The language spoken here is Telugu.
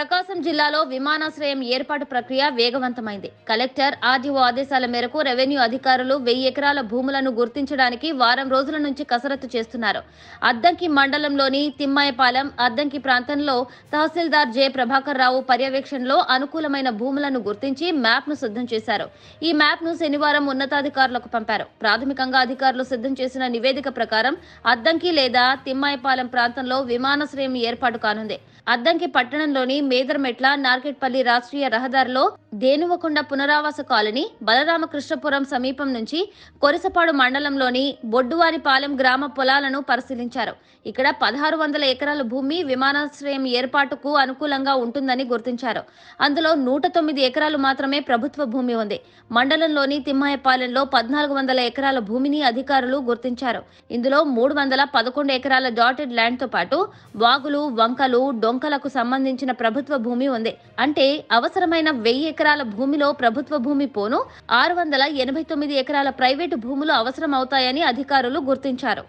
ప్రకాశం జిల్లాలో విమానాశ్రయం ఏర్పాటు ప్రక్రియ వేగవంతమైంది కలెక్టర్ ఆర్డీఓ ఆదేశాల మేరకు రెవెన్యూ అధికారులు వెయ్యి ఎకరాల భూములను గుర్తించడానికి వారం రోజుల నుంచి కసరత్తు చేస్తున్నారు అద్దంకి మండలంలోని తిమ్మాయపాలెం అద్దంకి ప్రాంతంలో తహసీల్దార్ జె ప్రభాకర్ రావు పర్యవేక్షణలో అనుకూలమైన భూములను గుర్తించి మ్యాప్ను సిద్ధం చేశారు ఈ మ్యాప్ను శనివారం ఉన్నతాధికారులకు పంపారు ప్రాథమికంగా అధికారులు సిద్ధం చేసిన నివేదిక ప్రకారం అద్దంకి లేదా తిమ్మాయపాలెం ప్రాంతంలో విమానాశ్రయం ఏర్పాటు కానుంది అద్దంకి పట్టణంలోని మేదర్మెట్ల నార్కెట్పల్లి రాష్ట్రీయ రహదారిలో దేనువకొండ పునరావాస కాలనీ బలరామకృష్ణపురం సమీపం నుంచి కొరసపాడు మండలంలోని బొడ్డువారిపాలెం గ్రామ పొలాలను పరిశీలించారు ఇక్కడ పదహారు వందల ఎకరాల భూమి విమానాశ్రయం ఏర్పాటుకు అనుకూలంగా ఉంటుందని గుర్తించారు అందులో నూట తొమ్మిది ఎకరాలు మాత్రమే ప్రభుత్వ భూమి ఉంది మండలంలోని తిమ్మాయపాలెంలో పద్నాలుగు వందల ఎకరాల భూమిని అధికారులు గుర్తించారు ఇందులో మూడు వందల పదకొండు ఎకరాల డాటెడ్ ల్యాండ్తో పాటు వాగులు వంకలు డొంకలకు సంబంధించిన ప్రభుత్వ ప్రభుత్వ భూమి ఉంది అంటే అవసరమైన వెయ్యి ఎకరాల భూమిలో ప్రభుత్వ భూమి పోను ఆరు వందల ఎనభై తొమ్మిది ఎకరాల ప్రైవేటు భూములు అవసరం అవుతాయని అధికారులు గుర్తించారు